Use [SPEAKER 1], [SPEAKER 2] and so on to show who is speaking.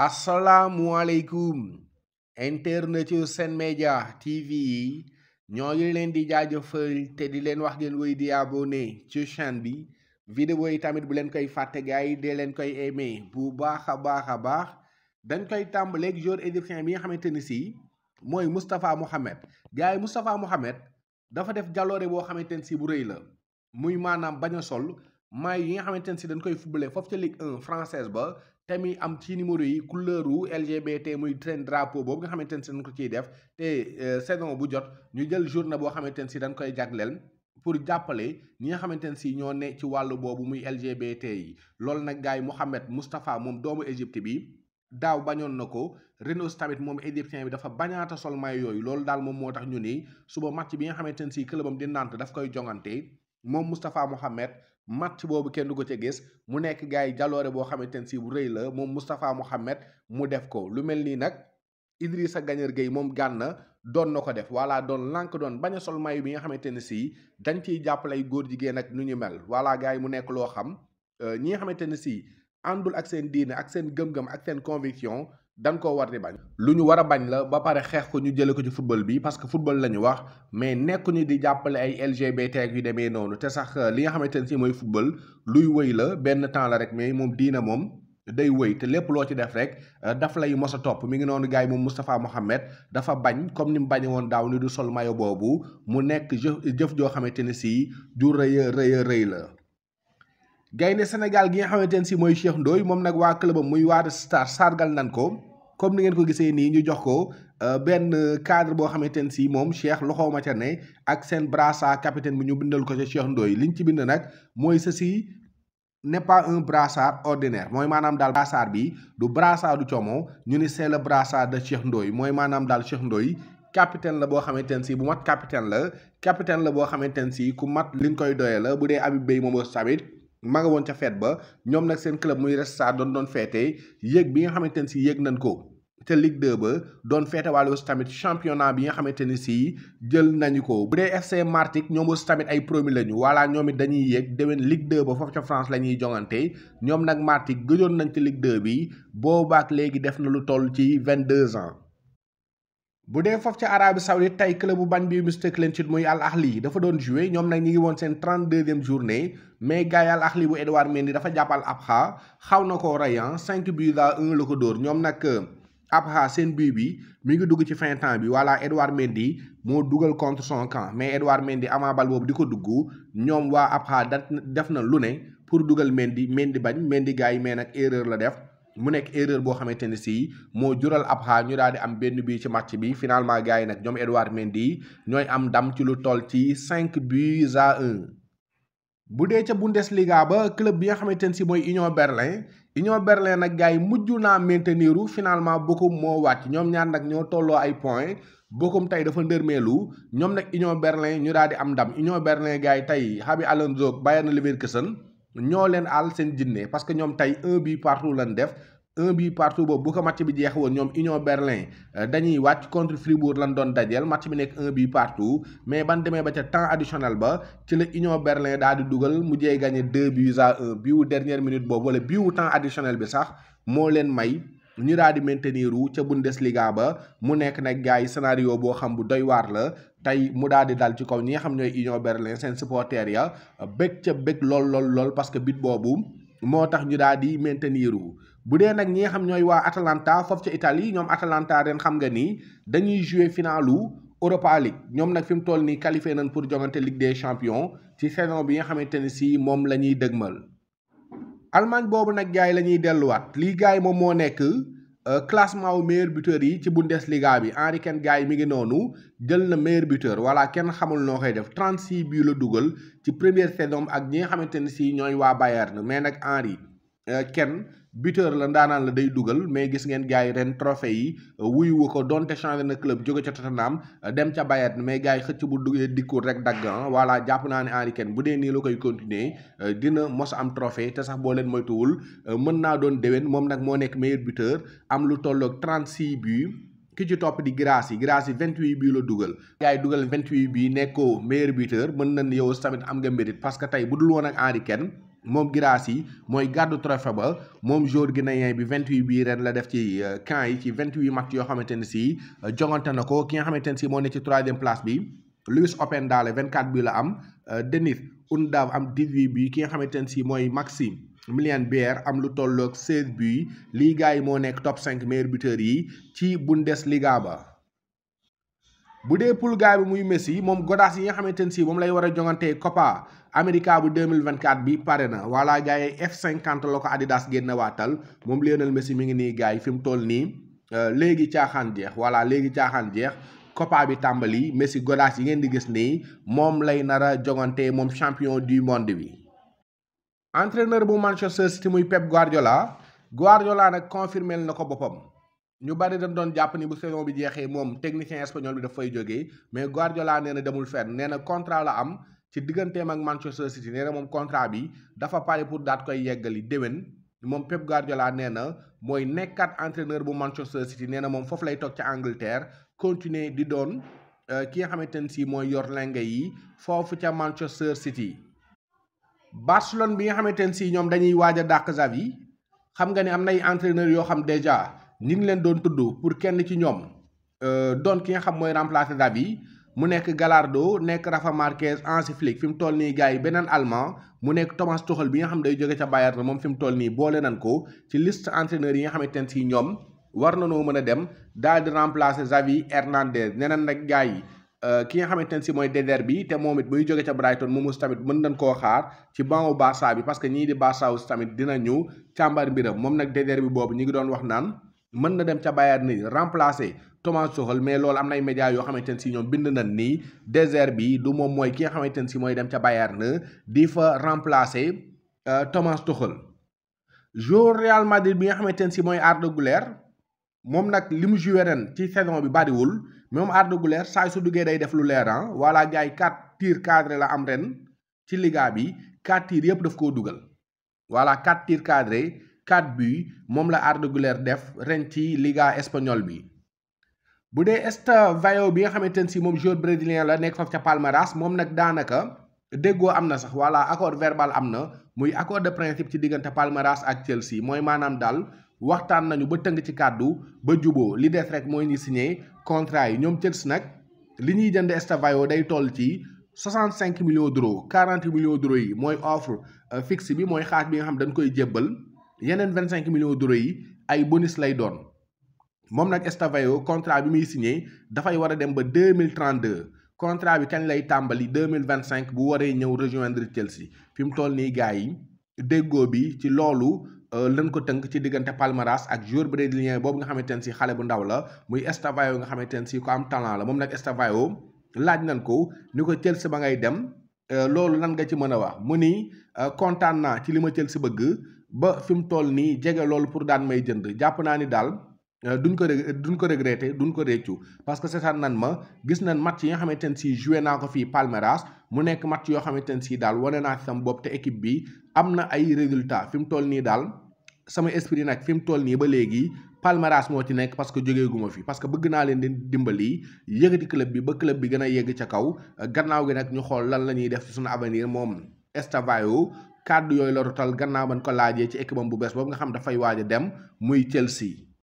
[SPEAKER 1] asalaamualeykum internet yu seen Média TV yi ñoo ngi leen di jaajëfal te di leen wax ngeen woy di abonné ci chaîne bi vidéo yi tamit bu leen koy fàtte gars yi dee leen koy aimé bu baax a baax a baax dañ koy tàmbaleek joueur égyptien bi nga xamante ni si mooy Moustapha Mohamed gars yi Moustapha Mohamed dafa def jaloore boo xamante ni si bu rëy la muy maanaam bañ a sol maay yi nga xamante ne si dañ koy fubale foofu ca Ligue 1 française ba te muy am ci numéro yi couleur u LGBT muy seen drapeau boobu nga xamante ne si dañ ko ciy def te euh, saison bu jot ñu jël journée boo xamante ne si dañ koy jagleel pour jàppale ñi nga xamante ne sii ñoo ne ci wàllu boobu muy LGBT yi loolu nag gars yi Mouhamed Moustapha moom doomu Égypte bi daaw bañoon na ko ren aussi tamit moom égyptien bi dafa bañaata sol maillot yooyu loolu daal moom moo tax ñu ni suba match bi nga xamante ne sii clubam di Nantes daf koy jongante mom mustafa mohammed match bobu kenn du ko ci gis mu nek gaay jalore bo xamanteni ci bu reey la mom mustafa mohammed mu def ko lu melni nak idrissa gagner gay mom ganna don nako def wala don lank don baña sol may bi nga xamanteni ci dañ ci jappalay goor jigé nak nu ñu mel wala gay mu nek lo xam euh, ñi xamanteni ci andul ak sen diine ak sen gëm gëm ak sen conviction danga ko war di bañ lu ñu war a bañ la ba pare xeex ko ñu jële ko ci football bi parce que football la ñu wax mais ñu di jàppale ay LGBT ak yu demee noonu te sax euh, li nga xamante ne si mooy football luy wëy la benn temps la rek mais moom diina moom day wëy te lépp loo ci def rek euh, daf lay a topp mi ngi noonu gars yi moom Moustapha Mohamed dafa bañ comme ni mu bañe woon daaw ni du sol mayo boobu mu nekk jëf joo xamante ne si ju a rëy rëy la gaynde Sénégal gi nga xamante ne si mooy Cheikh moom nag waa clubam muy waa Star sargal nan ko comme ni ngeen ko gisee nii ñu jox ko euh, benn cadre boo xamante ne si moom Cheikh loxo ma ca ne ak seen brassard capitaine bi ñu bindal ko ci Cheikh Ndoye liñ ci bind nag mooy ceci n'est pas un ordinaire mooy maanaam daal brassard bi du brassard du Thiomo ñu ni c'est le brassard de Cheikh mooy maanaam daal Cheikh Ndoye capitaine la boo xamante ne si bu mat capitaine la capitaine la boo xamante ne si ku mat liñ koy doyee la bu dee Habib béy moom tamit ma nga woon ca feet ba ñoom nag seen club muy Resta doon doon feete yéeg bi nga xamante ne si yéeg nañ ko te Ligue 2 ba doon feete wàllu aussi tamit championnat bi nga xamante ni si jël nañu ko bu dee FC Martigues ñoom aussi tamit ay promu lañu voilà ñoom it dañuy yéeg déwén Ligue 2 ba foofu ca France la ñuy jongante ñoom nag Martigues gëjoon nañ ci Ligue 2 bi boobaak léegi def na lu toll ci vingt deux ans bu dee foofu ca Arabie Saoudite tey club bu bañ bi Mr Clinton muy Al Ahli dafa doon joué ñoom nag ñi ngi woon seen trente deuxième journée mais Gaayal Axli bu Edouard Mendy dafa jàppal Abha xaw na ko rey cinq buts à un la ko dóor ñoom nag euh, Abha seen but bi mi ngi dugg ci fin temps bi voilà Edouard Mendy moo dugal contre son camp mais Edouard Mendy amaa boobu di ko dugg ñoom waa Abha da def na lu ne pour dugal Mendy Mendy bañ Mendy gars yi mais nag erreur la def. mu nekk erreur boo xamante ne si moo jural ab ñu daal di am benn bii ci match bi finalement gars yi nag ñoom Edouard Mendy ñooy am ndam ci lu toll ci 5 buts à bu dee ca Bundesliga ba club bi nga xamante ne si mooy Union Berlin Union Berlin nag gars yi mujj na maintenir finalement Bochum moo wàcc ñoom ñaar nag ñoo tolloo ay point bokkum tey dafa ndërmeelu ñoom nag Union Berlin ñu daal di am ndam Union Berlin gars yi tey Xabi Alonso Bayern Leverkusen ñoo leen àll seen jinne parce que ñoom tey un bi partout lañ def un bi partout boobu bu ko match bi jeex woon ñoom Union Berlin euh, dañuy wàcc contre Fribourg lan doon dajeel match bi nekk un bi partout mais ban demee ba ca temps additionnel ba ci la Union Berlin daal di dugal mu jee gagné deux buts à un biwu dernière minute boobu wala biwu temps additionnel bi sax moo leen may ñu daal di maintenir wu ca Bundesliga ba mu nekk nag gars yi scénario boo xam bu doy waar la tey mu daal di dal ci kaw ñi nga xam ñooy Union Berlin seen supporters ya bég ca bég lool lool lool parce que bit boobu moo tax ñu daal di maintenir bu dee nag ñi nga xam ñooy waa Atalanta foofu ca Italie ñoom Atalanta reen xam nga nii dañuy jouer finalu Europa League ñoom nag fi mu toll nii qualifié nan pour jongante Ligue des champion ci saison bi nga xamante ne si moom la ñuy dëgmal. Allemagne boobu nag gars yi la ñuy delluwaat lii gars yi moom moo nekk euh, classement wu meilleur yi ci Bundesliga bi Henry kenn gars yi mi ngi noonu jël na meilleur buteur wala kenn xamul noo koy def 36 buts la dugal ci première saison ak ñi nga xamante ne si ñooy waa Bayern mais nag Henry. Euh, kenn buteur la ndaanaan la day dugal mais gis ngeen gars yi ren trophée yi euh, wuyu wu ko donte changé na club jóge ca Tottenham euh, dem ca Bayern mais gars yi xëcc bu duggee dikkuut rek dagg ah, voilà jàpp naa ne Harry Kane bu dee nii la koy continuer dina mos am trophée te sax boo leen moytuwul mën naa doon déwén moom nag moo nekk meilleur buteur am lu tolloog 36 buts. ki ci topp di yi Guirassy 28 bii la dugal gars dugal 28 bii nekkoo meilleur buteur mën na yow tamit am nga mérite parce que tey bu dul woon ak moom Guirassy mooy gàddu trophée ba moom joueur guinéen bi 28 bii ren la def ci euh, camp yi ci vingt 28 match yoo xamante ne sii euh, jongante na ko ki nga xamante ne si moo ne ci troisième place bi Luis Opendale 24 bii la am euh, Denis Undav am 18 bii ki nga xamante ne sii mooy Maxime Milian Bier am lu tolloog 16 bii lii gars yi moo nekk top 5 meilleurs buteurs yi ci Bundesliga ba. bu dee poule gaay bi muy Messi moom godaas yi nga xamante ne si moom lay war a jongantee Copa America bu 2024 bi pare na voilà gars yi F50 la ko Adidas génn waatal moom Lionel Messi mu ngi ni gars yi fi mu toll nii euh, léegi caaxaan jeex voilà léegi caaxaan jeex Copa bi tàmbali Messi godaas yi ngeen di gis nii moom lay nar a jongante moom champion du monde bi entraîneur bu Manchester City muy Pep Guardiola Guardiola nag confirmé na ko boppam ñu bari dañ doon jàpp ni bu saison bi jeexee moom technicien espagnol bi dafay fay jógee mais Guardiola nee na demul fenn nee na contrat la am ci digganteem ak Manchester City nee na moom contrat bi dafa pare pour daat koy yeggali déwén moom Pep Guardiola nee na mooy nekkaat entreneur bu Manchester City nee na moom foofu lay toog ca Angleterre continuer di doon euh, ki nga xamante ne si mooy yor lenge yi foofu ca Manchester City. Barcelone bi nga xamante ne si ñoom dañuy waaj a dàq Xavi xam nga ni am nay entraîneur yoo xam déjà. ñi ngi leen doon tudd pour kenn ci ñoom euh, doon ki nga xam mooy remplacer Davi mu nekk Gallardo nekk Rafa Marquez Hansi Flick fi mu toll nii gars yi beneen allemand mu nekk Thomas Tuchel bi nga xam day jóge ca Bayern moom fi mu toll nii boole nan ko ci liste entraîneurs yi nga xamante ne si ñoom war nanoo mën a dem daal di remplacer Xavi Hernandez neneen nag gars yi euh, ki nga xamante ne si mooy Deder bi te moom it buy jóge ca Brighton moom aussi tamit mën nañ koo xaar ci bangu Barça bi parce que ñii di Barça tamit dina ñëw càmbar mbiram moom nag Deder bi boobu ñi ngi doon wax naan mën na dem ca Bayern nii remplacer Thomas Tuchel mais loolu am nay médias yoo xamante ne si ñoom bind na ni désert bi du moom mooy ki nga xamante si mooy dem ca Bayern di fa remplacer euh, Thomas Tuchel jour Real Madrid bi nga xamante si mooy arde guler moom nag li mu joué ren ci saison bi bariwul moom arde guler saa su duggee day def lu leer ah voilà gars yi quatre tirs cadrés la am ren ci Liga bi quatre tirs yëpp daf koo dugal voilà quatre tirs cadrés. 4 buts mom la Arda Guler def ren ci Liga Espagnole bi budé Esta Vayo bi nga xamanteni ci mom joueur brésilien la nek fofu ci Palmeiras mom nak danaka dego amna sax wala accord verbal amna muy accord de principe ci digënté Palmeiras ak Chelsea moy manam dal waxtaan nañu ba teung ci kaddu ba jubo li def rek moy ni signé contrat yi ñom Chelsea nak li ñuy jënd Esta Vayo day toll ci 65 millions d'euros 40 millions d'euros yi moy offre euh, fixe bi moy xaar bi nga xam dañ koy jébal yeneen vingt cinq millions d'euros yi ay bonus lay doon moom nag Estavayo contrat bi muy signé dafay war a dem ba deux mille trente contrat bi kañ lay tàmbali deux mille vingt cinq bu waree ñëw rejoindre Chelsea fi mu toll nii gars yi déggoo bi ci loolu. Euh, lan ko tënk ci diggante Palmeiras ak joueur brésilien boobu nga xamante ne xale bu ndaw la muy Estavayo nga xamante ne si ko am talent la moom nag Estavayo laaj nañ ko ni ko Chelsea ba ngay dem euh, loolu nan nga ci mën a wax mu ni euh, kontaan naa ci li ma Chelsea bëgg ba fi mu toll nii jege loolu pour daan may jënd jàpp naa ni daal euh, duñ ko duñ ko regretté duñ ko réccu parce que seetaan nan ma gis nañ match yi nga xamante ne si joué naa ko fii Palmeiras mu nekk match yoo xamante ne sii daal wane naa sama bopp te équipe bi am na ay résultats fi mu toll nii daal sama esprit nag fi mu toll nii ba léegi Palmeiras moo ci nekk parce que jógee gu ma fi parce que bëgg naa leen di dimbali yëgati club bi ba club bi gën a yegg ca kaw gannaaw gi nag ñu xool lan la ñuy def sunu avenir moom Estevao kàddu yooyu la rotal gannaaw man ko laajee ci équipe am bu bees boobu nga xam dafay waaj a dem muy Chelsea